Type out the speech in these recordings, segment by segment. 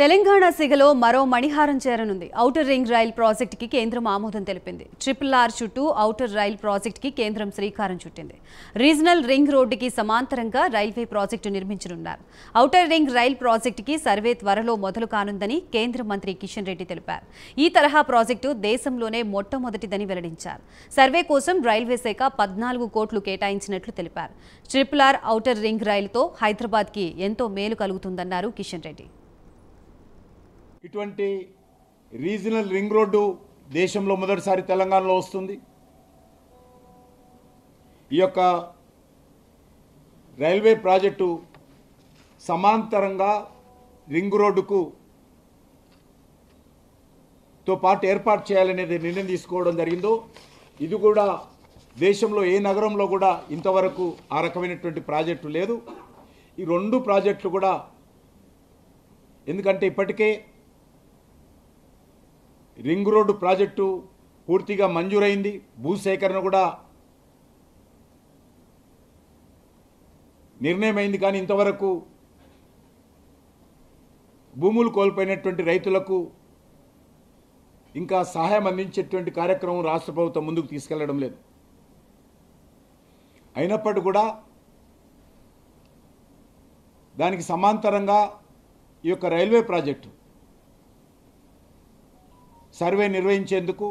తెలంగాణ సిగలో మరో మణిహారం చేరనుంది ఔటర్ రింగ్ రైల్ ప్రాజెక్టుకి కేంద్రం ఆమోదం తెలిపింది ట్రిపుల్ ఆర్ చుట్టూ ఔటర్ రైల్ ప్రాజెక్టుకి కేంద్రం శ్రీకారం చుట్టింది రీజనల్ రింగ్ రోడ్డుకి సమాంతరంగా రైల్వే ప్రాజెక్టు నిర్మించనున్నారు ఔటర్ రింగ్ రైల్ ప్రాజెక్టుకి సర్వే త్వరలో మొదలు కానుందని కేంద్ర మంత్రి కిషన్ రెడ్డి తెలిపారు ఈ తరహా ప్రాజెక్టు దేశంలోనే మొట్టమొదటిదని వెల్లడించారు సర్వే కోసం రైల్వే శాఖ పద్నాలుగు కోట్లు కేటాయించినట్లు తెలిపారు ట్రిపుల్ ఆర్ ఔటర్ రింగ్ రైలుతో హైదరాబాద్కి ఎంతో మేలు కలుగుతుందన్నారు కిషన్ రెడ్డి ఇటువంటి రీజనల్ రింగ్ రోడ్డు దేశంలో మొదటిసారి తెలంగాణలో వస్తుంది ఈ యొక్క రైల్వే ప్రాజెక్టు సమాంతరంగా రింగ్ రోడ్డుకు తో పాటు ఏర్పాటు చేయాలనేది నిర్ణయం తీసుకోవడం జరిగిందో ఇది కూడా దేశంలో ఏ నగరంలో కూడా ఇంతవరకు ఆ రకమైనటువంటి ప్రాజెక్టు లేదు ఈ రెండు ప్రాజెక్టులు కూడా ఎందుకంటే ఇప్పటికే రింగ్ రోడ్డు ప్రాజెక్టు పూర్తిగా మంజూరైంది భూసేకరణ కూడా నిర్ణయమైంది కానీ ఇంతవరకు భూములు కోల్పోయినటువంటి రైతులకు ఇంకా సహాయం అందించేటువంటి కార్యక్రమం రాష్ట్ర ప్రభుత్వం ముందుకు తీసుకెళ్లడం లేదు అయినప్పటికీ కూడా దానికి సమాంతరంగా ఈ యొక్క రైల్వే ప్రాజెక్టు సర్వే నిర్వహించేందుకు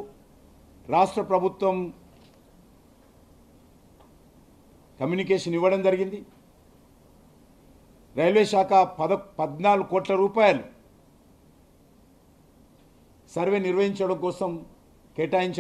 రాష్ట్ర ప్రభుత్వం కమ్యూనికేషన్ ఇవ్వడం జరిగింది రైల్వే శాఖ పద పద్నాలుగు కోట్ల రూపాయలు సర్వే నిర్వహించడం కోసం కేటాయించడం